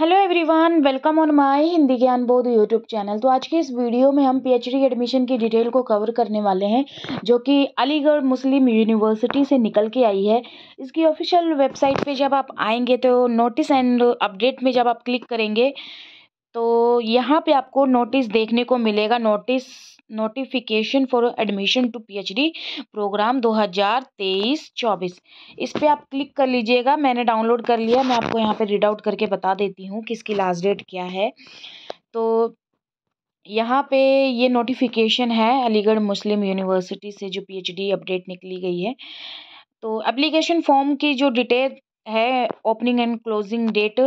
hello everyone welcome on my Hindi Gyan Bodh YouTube channel तो आज के इस वीडियो में हम पीएचडी एडमिशन की डिटेल को कवर करने वाले हैं जो कि अलीगढ़ मुस्लिम यूनिवर्सिटी से निकल के आई है इसकी ऑफिशियल वेबसाइट पे जब आप आएंगे तो नोटिस एंड अपडेट में जब आप क्लिक करेंगे तो यहाँ पे आपको नोटिस देखने को मिलेगा notice notification for admission to PhD program 2023-24 इस पर आप क्लिक कर लीजिएगा मैंने डाउनलोड कर लिया मैं आपको यहाँ पे रीड आउट करके बता देती हूँ कि इसकी लास्ट डेट क्या है तो यहाँ पे ये नोटिफिकेशन है अलीगढ़ मुस्लिम यूनिवर्सिटी से जो पीएचडी अपडेट निकली गई है तो एप्लीकेशन फॉर्म की जो डिटेल है ओपनिंग एंड क्लोजिंग डेट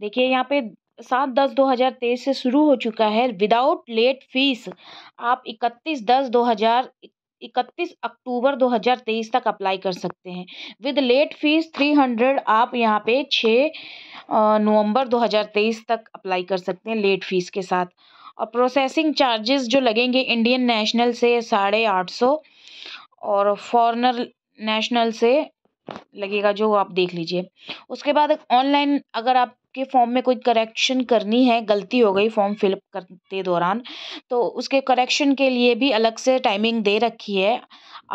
देखिए यहाँ पे सात दस दो हज़ार तेईस से शुरू हो चुका है विदाउट लेट फीस आप इकतीस दस दो हज़ार इकतीस अक्टूबर दो हज़ार तेईस तक अप्लाई कर सकते हैं with late fees three hundred आप यहाँ पे छः नवंबर तेईस तक अप्लाई कर सकते हैं लेट फीस के साथ और प्रोसेसिंग चार्जेस जो लगेंगे इंडियन नेशनल से साढ़े आठ सौ और फॉरनर नेशनल से लगेगा जो आप देख लीजिए उसके बाद ऑनलाइन अगर आप के फॉर्म में कोई करेक्शन करनी है गलती हो गई फॉर्म फिलअप करते दौरान तो उसके करेक्शन के लिए भी अलग से टाइमिंग दे रखी है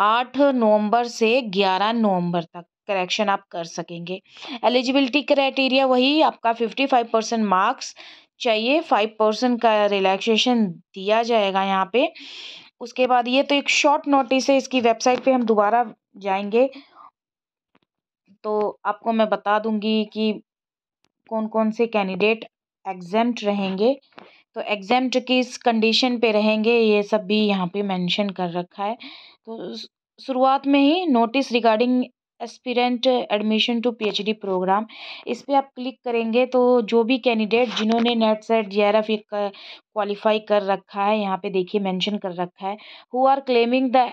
आठ नवंबर से ग्यारह नवंबर तक करेक्शन आप कर सकेंगे एलिजिबिलिटी क्राइटेरिया वही आपका फिफ्टी फाइव परसेंट मार्क्स चाहिए फाइव परसेंट का रिलैक्सेशन दिया जाएगा यहाँ पे उसके बाद ये तो एक शॉर्ट नोटिस है इसकी वेबसाइट पे हम दोबारा जाएंगे तो आपको मैं बता दूंगी कि कौन कौन से कैंडिडेट एग्जेम्ट रहेंगे तो एग्जेम्ट किस कंडीशन पे रहेंगे ये सब भी यहाँ पे मेंशन कर रखा है तो शुरुआत में ही notice regarding aspirant admission to PhD program इस पर आप क्लिक करेंगे तो जो भी कैंडिडेट जिन्होंने NET SET J R F qualify कर रखा है यहाँ पे देखिए मेंशन कर रखा है who are claiming the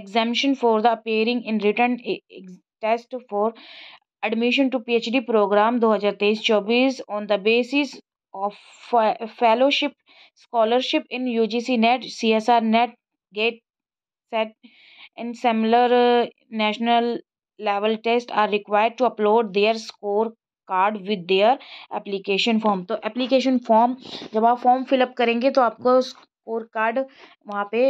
examination for the appearing in written test for admission to PhD program 2023-24 on the basis of fellowship scholarship in UGC NET CSR NET GATE SET in similar national level test are required to upload their score card with their application form तो application form जब आप form fill up करेंगे तो आपको score card वहाँ पे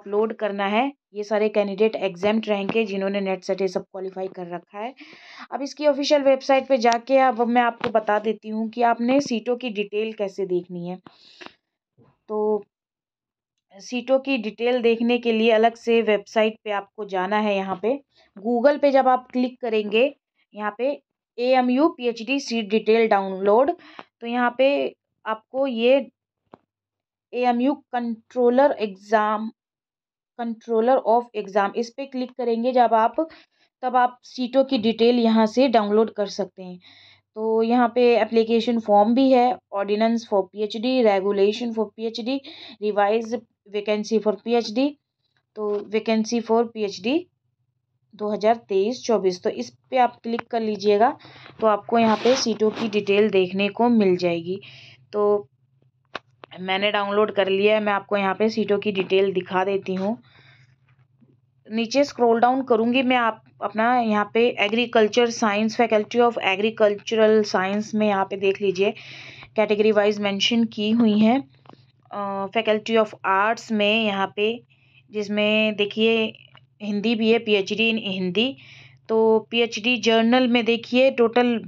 upload करना है ये सारे कैंडिडेट एग्जाम रहेंगे जिन्होंने नेट सेट ये सब क्वालिफाई कर रखा है अब इसकी ऑफिशियल वेबसाइट पे जाके अब मैं आपको बता देती हूँ कि आपने सीटों की डिटेल कैसे देखनी है तो सीटों की डिटेल देखने के लिए अलग से वेबसाइट पे आपको जाना है यहाँ पे गूगल पे जब आप क्लिक करेंगे यहाँ पे A M U P H D seat detail download तो यहाँ पे आपको ये A M U controller exam controller of exam इस पर क्लिक करेंगे जब आप तब आप सीटों की डिटेल यहाँ से डाउनलोड कर सकते हैं तो यहाँ पे एप्लीकेशन फॉर्म भी है ordinance for PhD regulation for PhD revise vacancy for PhD तो वैकेंसी फॉर पीएचडी 2023-24 तो इस पे आप क्लिक कर लीजिएगा तो आपको यहाँ पे सीटों की डिटेल देखने को मिल जाएगी तो मैंने डाउनलोड कर लिया है मैं आपको यहाँ पे सीटों की डिटेल दिखा देती हूँ नीचे स्क्रॉल डाउन करूँगी मैं आप अपना यहाँ पे agriculture science faculty of agricultural science में यहाँ पे देख लीजिए कैटेगरी वाइज मेंशन की हुई हैं फैकल्टी ऑफ आर्ट्स में यहाँ पे जिसमें देखिए हिंदी भी है पीएचडी इन हिंदी तो पीएचडी जर्नल में देखिए टोटल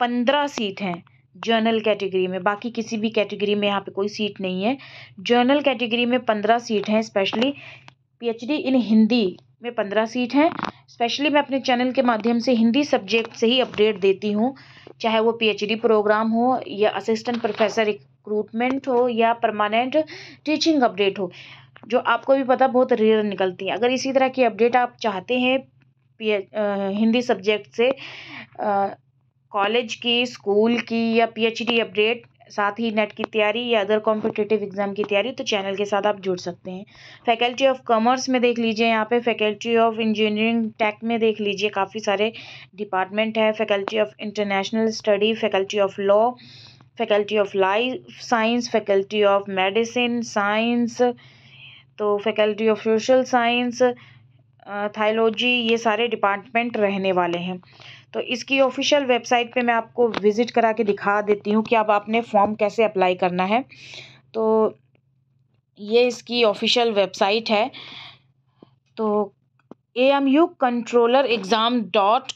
पंद्रह सीट हैं जर्नल कैटेगरी में बाकी किसी भी कैटेगरी में यहाँ पे कोई सीट नहीं है जर्नल कैटेगरी में पंद्रह सीट हैं स्पेशली पीएचडी इन हिंदी में पंद्रह सीट हैं स्पेशली मैं अपने चैनल के माध्यम से हिंदी सब्जेक्ट से ही अपडेट देती हूँ चाहे वो पीएचडी प्रोग्राम हो या असिस्टेंट प्रोफेसर रिक्रूटमेंट हो या परमानेंट टीचिंग अपडेट हो जो आपको भी पता बहुत रेयर निकलती है अगर इसी तरह की अपडेट आप चाहते हैं पी हिंदी सब्जेक्ट से कॉलेज की स्कूल की या पीएचडी अपडेट साथ ही नेट की तैयारी या अदर कॉम्पिटेटिव एग्जाम की तैयारी तो चैनल के साथ आप जुड़ सकते हैं फैकल्टी ऑफ कॉमर्स में देख लीजिए यहाँ पे फैकल्टी ऑफ इंजीनियरिंग टेक में देख लीजिए काफ़ी सारे डिपार्टमेंट है faculty of international study faculty of law faculty of life science faculty of medicine science तो faculty of social science theology ये सारे डिपार्टमेंट रहने वाले हैं तो इसकी ऑफिशियल वेबसाइट पे मैं आपको विज़िट करा के दिखा देती हूँ कि अब आपने फॉर्म कैसे अप्लाई करना है तो ये इसकी ऑफिशियल वेबसाइट है तो A M U controller exam dot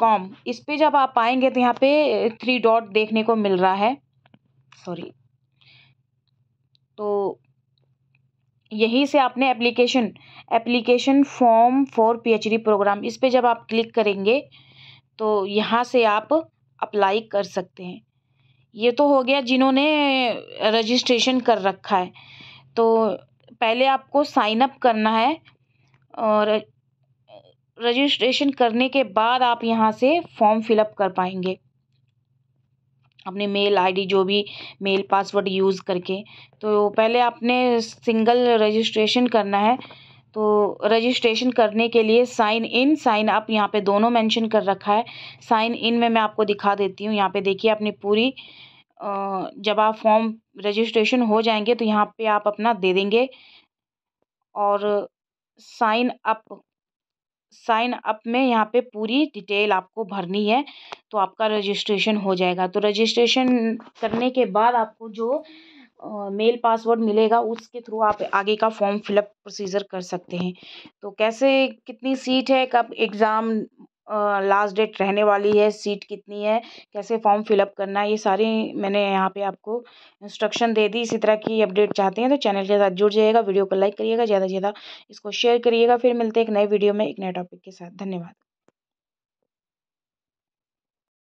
com इस पर जब आप आएंगे तो यहाँ पे थ्री डॉट देखने को मिल रहा है सॉरी तो यहीं से आपने application application form for PhD program इस पर जब आप क्लिक करेंगे तो यहाँ से आप अप्लाई कर सकते हैं ये तो हो गया जिन्होंने रजिस्ट्रेशन कर रखा है तो पहले आपको साइन अप करना है और रजिस्ट्रेशन करने के बाद आप यहाँ से फॉर्म फिलअप कर पाएंगे अपने मेल आईडी जो भी मेल पासवर्ड यूज़ करके तो पहले आपने सिंगल रजिस्ट्रेशन करना है तो रजिस्ट्रेशन करने के लिए साइन इन साइन अप यहाँ पे दोनों मेंशन कर रखा है साइन इन में मैं आपको दिखा देती हूँ यहाँ पे देखिए अपनी पूरी जब आप फॉर्म रजिस्ट्रेशन हो जाएंगे तो यहाँ पे आप अपना दे देंगे और साइन अप साइन अप में यहाँ पे पूरी डिटेल आपको भरनी है तो आपका रजिस्ट्रेशन हो जाएगा तो रजिस्ट्रेशन करने के बाद आपको जो मेल पासवर्ड मिलेगा उसके थ्रू आप आगे का फॉर्म फिलअप प्रोसीजर कर सकते हैं तो कैसे कितनी सीट है कब एग्ज़ाम लास्ट डेट रहने वाली है सीट कितनी है कैसे फॉर्म फिलअप करना है ये सारी मैंने यहाँ पे आपको इंस्ट्रक्शन दे दी इसी तरह की अपडेट चाहते हैं तो चैनल के साथ जुड़ जाइएगा वीडियो को लाइक करिएगा ज़्यादा से ज़्यादा इसको शेयर करिएगा फिर मिलते हैं एक नए वीडियो में एक नए टॉपिक के साथ धन्यवाद